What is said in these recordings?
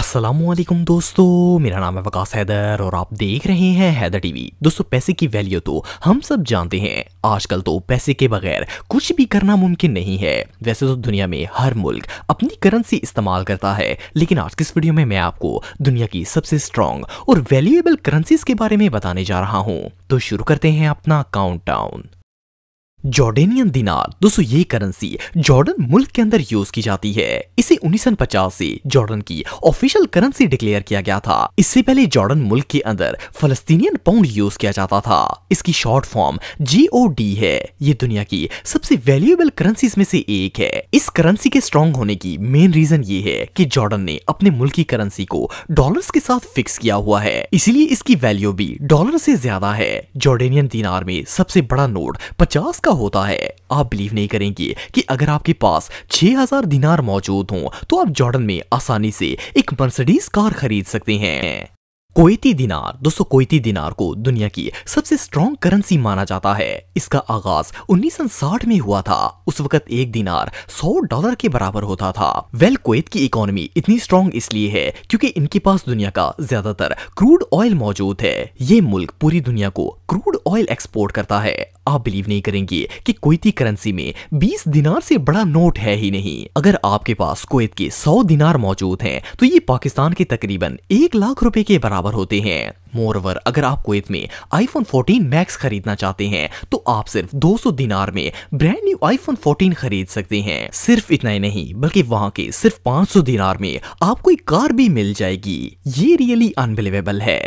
असलम दोस्तों मेरा नाम है वकास हैदर और आप देख रहे हैं हैदर टीवी दोस्तों पैसे की वैल्यू तो हम सब जानते हैं आजकल तो पैसे के बगैर कुछ भी करना मुमकिन नहीं है वैसे तो दुनिया में हर मुल्क अपनी करेंसी इस्तेमाल करता है लेकिन आज की इस वीडियो में मैं आपको दुनिया की सबसे स्ट्रांग और वैल्यूएबल करेंसीज के बारे में बताने जा रहा हूँ तो शुरू करते हैं अपना काउंट जॉर्डेनियन दिनार दोस्तों ये करेंसी जॉर्डन मुल्क के अंदर यूज की जाती है इसे उन्नीस से जॉर्डन की ऑफिशियल करेंसी डिक्लेयर किया गया था इससे पहले जॉर्डन मुल्क के अंदर फलस्तीनियन पाउंड यूज किया जाता था इसकी शॉर्ट फॉर्म जीओडी है ये दुनिया की सबसे वैल्यूएबल करेंसी में से एक है इस करेंसी के स्ट्रॉन्ग होने की मेन रीजन ये है की जॉर्डन ने अपने मुल्क की करेंसी को डॉलर के साथ फिक्स किया हुआ है इसीलिए इसकी वैल्यू भी डॉलर से ज्यादा है जॉर्डेनियन दिनार में सबसे बड़ा नोट पचास का का होता है आप बिलीव नहीं करेंगे कि अगर आपके पास 6000 दिनार मौजूद हों तो आप जॉर्डन में आसानी से एक मर्सिडीज कार खरीद सकते हैं कोयती दिनार दोस्तों कोयती दिनार को दुनिया की सबसे स्ट्रॉन्ग करेंसी माना जाता है इसका आगाज उन्नीस में हुआ था उस वक्त एक दिनार 100 डॉलर के बराबर होता था वेल कोयत की इकोनॉमी इतनी स्ट्रॉन्ग इसलिए है क्योंकि इनके पास दुनिया का ज्यादातर क्रूड ऑयल मौजूद है ये मुल्क पूरी दुनिया को क्रूड ऑयल एक्सपोर्ट करता है आप बिलीव नहीं करेंगे कि कोयती करेंसी में 20 दिनार से बड़ा नोट है ही नहीं अगर आपके पास कोयत के 100 दिनार मौजूद हैं तो ये पाकिस्तान के तकरीबन एक लाख रुपए के बराबर बराबर होते हैं मोरवर अगर आप कुवैत में आईफोन 14 मैक्स खरीदना चाहते हैं तो आप सिर्फ 200 दिनार में ब्रांड न्यू आईफोन 14 खरीद सकते हैं सिर्फ इतना ही नहीं बल्कि वहाँ के सिर्फ 500 दिनार में आपको एक कार भी मिल जाएगी ये रियली अनबिलीवेबल है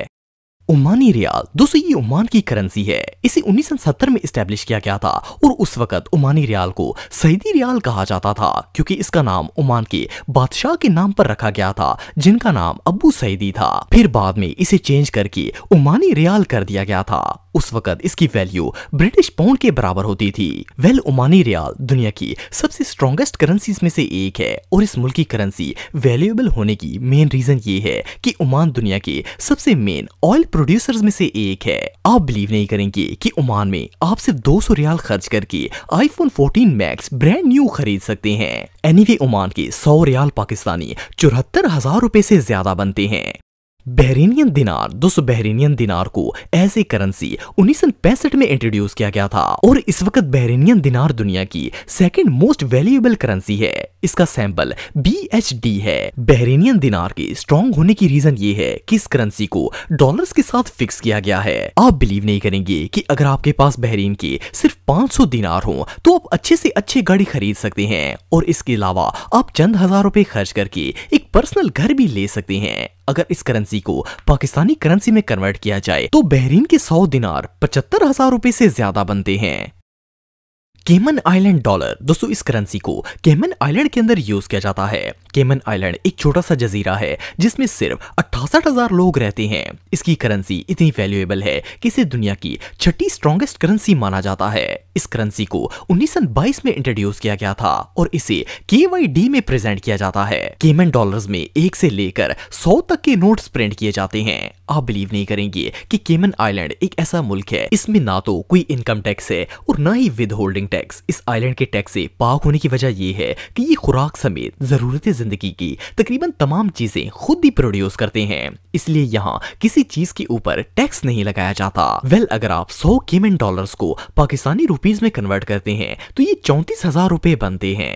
उमानी रियाल दोस्तों ये उमान की करेंसी है इसे 1970 में स्टैब्लिश किया गया था और उस वक्त उमानी रियाल को सईदी रियाल कहा जाता था क्योंकि इसका नाम उमान के बादशाह के नाम पर रखा गया था जिनका नाम अबू सईदी था फिर बाद में इसे चेंज करके उमानी रियाल कर दिया गया था उस वक्त इसकी वैल्यू ब्रिटिश पाउंड के बराबर होती थी वेल उमानी रियाल दुनिया की सबसे स्ट्रॉन्गेस्ट करेंसी में से एक है और इस मुल्क की करेंसी वैल्यूएबल होने की मेन रीजन ये है कि ओमान दुनिया के सबसे मेन ऑयल प्रोड्यूसर्स में से एक है आप बिलीव नहीं करेंगे कि ओमान में आप सिर्फ 200 रियाल खर्च करके आईफोन 14 मैक्स ब्रांड न्यू खरीद सकते हैं एनीवे ओमान के 100 रियाल पाकिस्तानी चौहत्तर हजार रूपए ऐसी ज्यादा बनते हैं बहरीनियन दिनार दो सौ बहरीनियन दिनार को एज ए करेंसी उन्नीस पैंसठ में इंट्रोड्यूस किया गया था और इस वक्त बहरीनियन दिनार दुनिया की सेकंड मोस्ट वैल्यूएबल करेंसी है इसका सैंपल बी एच डी है बहरीनियन दिनार के स्ट्रॉन्ग होने की रीजन ये है कि इस करेंसी को डॉलर्स के साथ फिक्स किया गया है आप बिलीव नहीं करेंगे कि अगर आपके पास बहरीन के सिर्फ 500 दिनार हो तो आप अच्छे से अच्छी गाड़ी खरीद सकते हैं और इसके अलावा आप चंद हजार रुपए खर्च करके एक पर्सनल घर भी ले सकते हैं अगर इस करेंसी को पाकिस्तानी करेंसी में कन्वर्ट किया जाए तो बहरीन के सौ दिनार पचहत्तर हजार रुपए से ज्यादा बनते हैं केमन आइलैंड डॉलर दोस्तों इस करेंसी को केमन आइलैंड के अंदर यूज किया जाता है केमन आइलैंड एक छोटा सा जजीरा है जिसमें सिर्फ छियासठ हजार लोग रहते हैं इसकी करेंसी इतनी वैल्यूएबल है कि इसे दुनिया की छठी स्ट्रॉन्गेस्ट करेंसी माना जाता है इस करेंसी को उन्नीस में इंट्रोड्यूस किया गया था और इसे के में प्रेजेंट किया जाता है केमन डॉलर्स में एक से लेकर सौ तक के नोट्स प्रिंट किए जाते हैं आप बिलीव नहीं करेंगे कि केमन आइलैंड एक ऐसा मुल्क है इसमें ना तो कोई इनकम टैक्स है और ना ही विद होल्डिंग टैक्स इस आइलैंड के टैक्स से पाक होने की वजह यह है कि ये खुराक समेत जरूरत जिंदगी की तकरीबन तमाम चीजें खुद ही प्रोड्यूस करते हैं हैं इसलिए यहाँ किसी चीज के ऊपर टैक्स नहीं लगाया जाता वेल well, अगर आप सौ केमेन डॉलर को पाकिस्तानी रुपीज में कन्वर्ट करते हैं तो ये चौंतीस हजार रूपए बनते हैं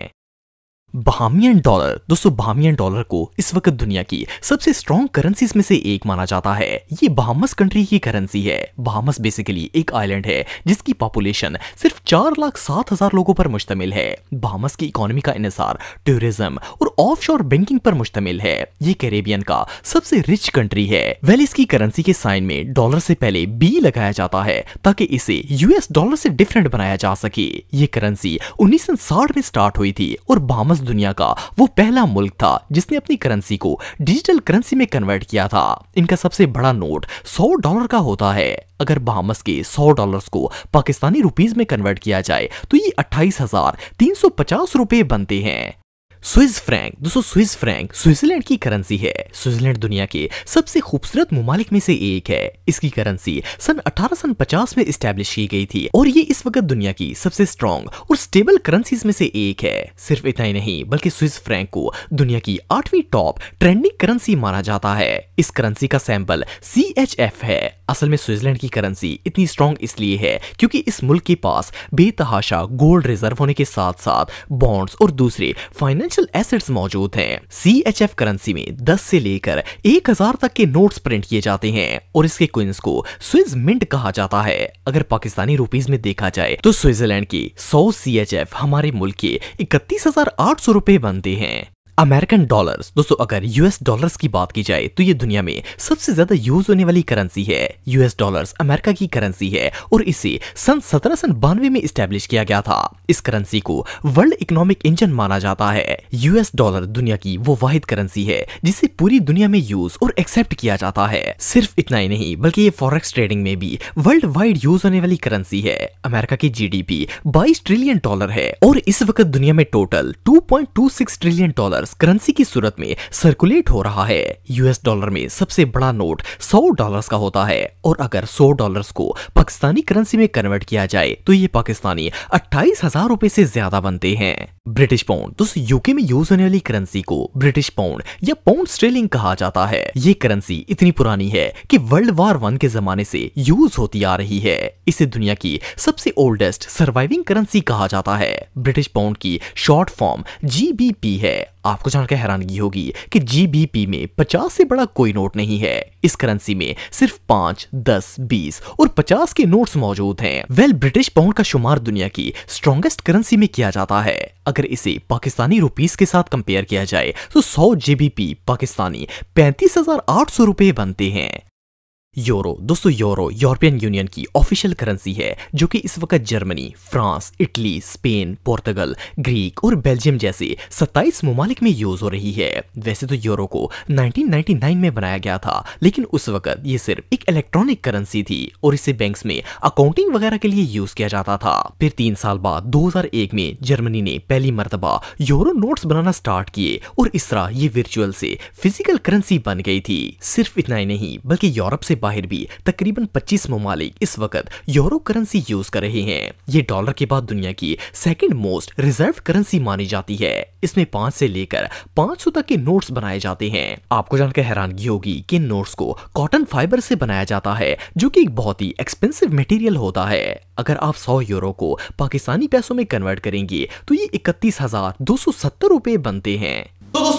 बहामियन डॉलर दोस्तों बहामियन डॉलर को इस वक्त दुनिया की सबसे स्ट्रॉन्ग करेंसीज में से एक माना जाता है ये बहामस कंट्री की करेंसी है बहामस बेसिकली एक आइलैंड है जिसकी पॉपुलेशन सिर्फ चार लाख सात हजार लोगों पर मुश्तमिल है बहामस की इकोनॉमी का इनसार टूरिज्म और ऑफशोर बैंकिंग पर मुश्तमिल है ये कैरेबियन का सबसे रिच कंट्री है वेल इसकी करेंसी के साइन में डॉलर से पहले बी लगाया जाता है ताकि इसे यूएस डॉलर से डिफरेंट बनाया जा सके ये करेंसी उन्नीस में स्टार्ट हुई थी और बहामस पास दुनिया का वो पहला मुल्क था जिसने अपनी करेंसी को डिजिटल करेंसी में कन्वर्ट किया था इनका सबसे बड़ा नोट 100 डॉलर का होता है अगर बहामस के 100 डॉलर्स को पाकिस्तानी रुपीस में कन्वर्ट किया जाए तो ये अट्ठाईस हजार तीन सौ पचास रुपए बनते हैं स्विस फ्रैंक दोस्तों स्विस फ्रैंक स्विट्जरलैंड की करेंसी है स्विट्जरलैंड दुनिया के सबसे खूबसूरत ममालिक में से एक है इसकी करेंसी सन अठारह सन पचास में स्टैब्लिश की गई थी और ये इस वक्त दुनिया की सबसे स्ट्रॉन्ग और स्टेबल करेंसीज में से एक है सिर्फ इतना ही नहीं बल्कि स्विस फ्रैंक को दुनिया की आठवीं टॉप ट्रेंडिंग करेंसी माना जाता है इस करेंसी का सैंपल सी है असल में स्विट्जरलैंड की करेंसी इतनी स्ट्रॉन्ग इसलिए है क्योंकि इस मुल्क के पास बेतहाशा गोल्ड रिजर्व होने के साथ साथ बॉन्ड्स और दूसरे फाइनेंस फाइनेंशियल एसेट्स मौजूद हैं। एफ करेंसी में 10 से लेकर 1000 तक के नोट्स प्रिंट किए जाते हैं और इसके क्विंस को स्विस मिंट कहा जाता है अगर पाकिस्तानी रुपीज में देखा जाए तो स्विट्जरलैंड की सौ सी हमारे मुल्क के इकतीस हजार आठ सौ बनते हैं अमेरिकन डॉलर्स दोस्तों अगर यूएस डॉलर्स की बात की जाए तो ये दुनिया में सबसे ज्यादा यूज होने वाली करेंसी है यूएस डॉलर्स अमेरिका की करेंसी है और इसे सन सत्रह बानवे में स्टेब्लिश किया गया था इस करेंसी को वर्ल्ड इकोनॉमिक इंजन माना जाता है यूएस डॉलर दुनिया की वो वाहिद करेंसी है जिसे पूरी दुनिया में यूज और एक्सेप्ट किया जाता है सिर्फ इतना ही नहीं बल्कि ये फॉरेक्स ट्रेडिंग में भी वर्ल्ड वाइड यूज होने वाली करेंसी है अमेरिका की जी डी ट्रिलियन डॉलर है और इस वक्त दुनिया में total two trillion dollar dollars currency की सूरत में सर्कुलेट हो रहा है यूएस डॉलर में सबसे बड़ा नोट 100 डॉलर्स का होता है और अगर 100 डॉलर्स को पाकिस्तानी करेंसी में कन्वर्ट किया जाए तो ये पाकिस्तानी अट्ठाईस हजार रूपए ऐसी ज्यादा बनते हैं ब्रिटिश पाउंड दोस्तों यूके में यूज होने वाली करेंसी को ब्रिटिश पाउंड या पाउंड स्ट्रेलिंग कहा जाता है ये करेंसी इतनी पुरानी है कि वर्ल्ड वार वन के जमाने से यूज होती आ रही है इसे दुनिया की सबसे ओल्डेस्ट सर्वाइविंग करेंसी कहा जाता है ब्रिटिश पाउंड की शॉर्ट फॉर्म जीबीपी है आपको जानकर हैरानगी होगी कि जीबीपी में 50 से बड़ा कोई नोट नहीं है इस करेंसी में सिर्फ 5, 10, 20 और 50 के नोट्स मौजूद हैं। वेल ब्रिटिश पाउंड का शुमार दुनिया की स्ट्रॉन्गेस्ट करेंसी में किया जाता है अगर अगर इसे पाकिस्तानी रुपीस के साथ कंपेयर किया जाए तो सौ जीबीपी पाकिस्तानी पैंतीस हजार आठ सौ रुपए बनते हैं यूरो दोस्तों यूरो यूरोपियन यूनियन की ऑफिशियल करेंसी है जो कि इस वक्त Germany France Italy Spain Portugal Greek और बेल्जियम जैसे 27 ममालिक में यूज हो रही है वैसे तो यूरो को 1999 में बनाया गया था लेकिन उस वक्त ये सिर्फ एक इलेक्ट्रॉनिक करेंसी थी और इसे बैंक्स में अकाउंटिंग वगैरह के लिए यूज किया जाता था फिर तीन साल बाद दो में जर्मनी ने पहली मरतबा यूरो नोट बनाना स्टार्ट किए और इस तरह ये वर्चुअल से फिजिकल करेंसी बन गई थी सिर्फ इतना ही नहीं बल्कि यूरोप से बाहर भी तकरीबन 25 ममालिक इस वक्त यूरो करेंसी यूज कर रहे हैं ये डॉलर के बाद दुनिया की सेकेंड मोस्ट रिजर्व करेंसी मानी जाती है इसमें पांच से लेकर पांच सौ तक के नोट्स बनाए जाते हैं आपको जानकर हैरानगी होगी कि इन नोट्स को कॉटन फाइबर से बनाया जाता है जो कि एक बहुत ही एक्सपेंसिव मटेरियल होता है अगर आप 100 यूरो को पाकिस्तानी पैसों में कन्वर्ट करेंगे तो ये इकतीस हजार बनते हैं